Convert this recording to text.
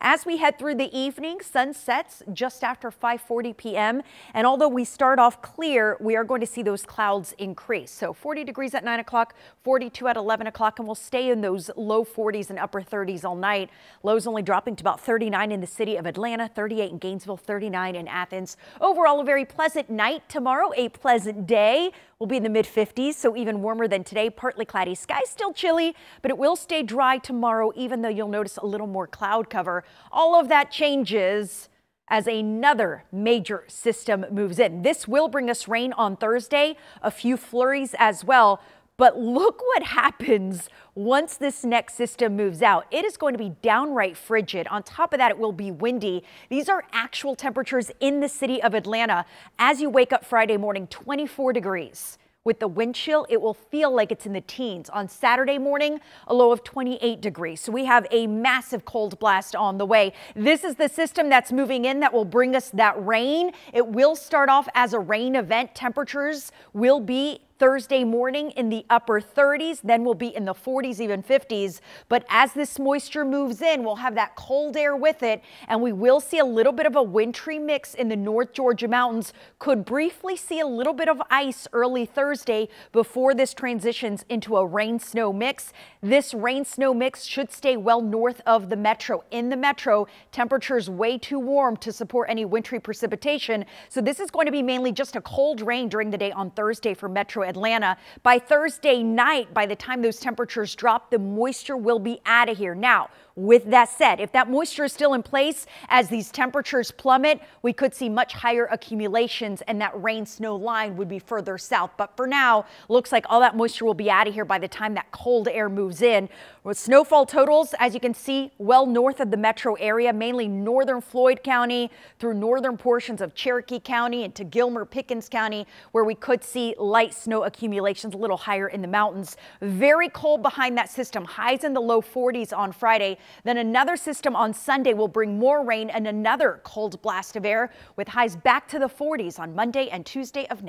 As we head through the evening, sun sets just after 5:40 p.m. And although we start off clear, we are going to see those clouds increase. So 40 degrees at 9 o'clock, 42 at 11 o'clock, and we'll stay in those low 40s and upper 30s all night. Lows only dropping to about 39 in the city of Atlanta, 38 in Gainesville, 39 in Athens. Overall, a very pleasant night tomorrow, a pleasant day will be in the mid 50s, so even warmer than today. Partly cloudy skies, still chilly, but it will stay dry tomorrow, even though you'll notice a little more cloud cover. All of that changes as another major system moves in. This will bring us rain on Thursday, a few flurries as well. But look what happens once this next system moves out. It is going to be downright frigid. On top of that, it will be windy. These are actual temperatures in the city of Atlanta. As you wake up Friday morning, 24 degrees. With the wind chill, it will feel like it's in the teens. On Saturday morning, a low of 28 degrees. So we have a massive cold blast on the way. This is the system that's moving in that will bring us that rain. It will start off as a rain event. Temperatures will be Thursday morning in the upper 30s, then we'll be in the 40s, even 50s. But as this moisture moves in, we'll have that cold air with it, and we will see a little bit of a wintry mix in the North Georgia mountains. Could briefly see a little bit of ice early Thursday before this transitions into a rain snow mix. This rain snow mix should stay well north of the metro. In the metro, temperatures way too warm to support any wintry precipitation. So this is going to be mainly just a cold rain during the day on Thursday for metro Atlanta. By Thursday night, by the time those temperatures drop, the moisture will be out of here. Now, with that said, if that moisture is still in place as these temperatures plummet, we could see much higher accumulations and that rain snow line would be further south. But for now, looks like all that moisture will be out of here by the time that cold air moves in. With snowfall totals, as you can see, well north of the metro area, mainly northern Floyd County through northern portions of Cherokee County into Gilmer Pickens County, where we could see light snow accumulations a little higher in the mountains. Very cold behind that system. Highs in the low 40s on Friday. Then another system on Sunday will bring more rain and another cold blast of air with highs back to the 40s on Monday and Tuesday of next.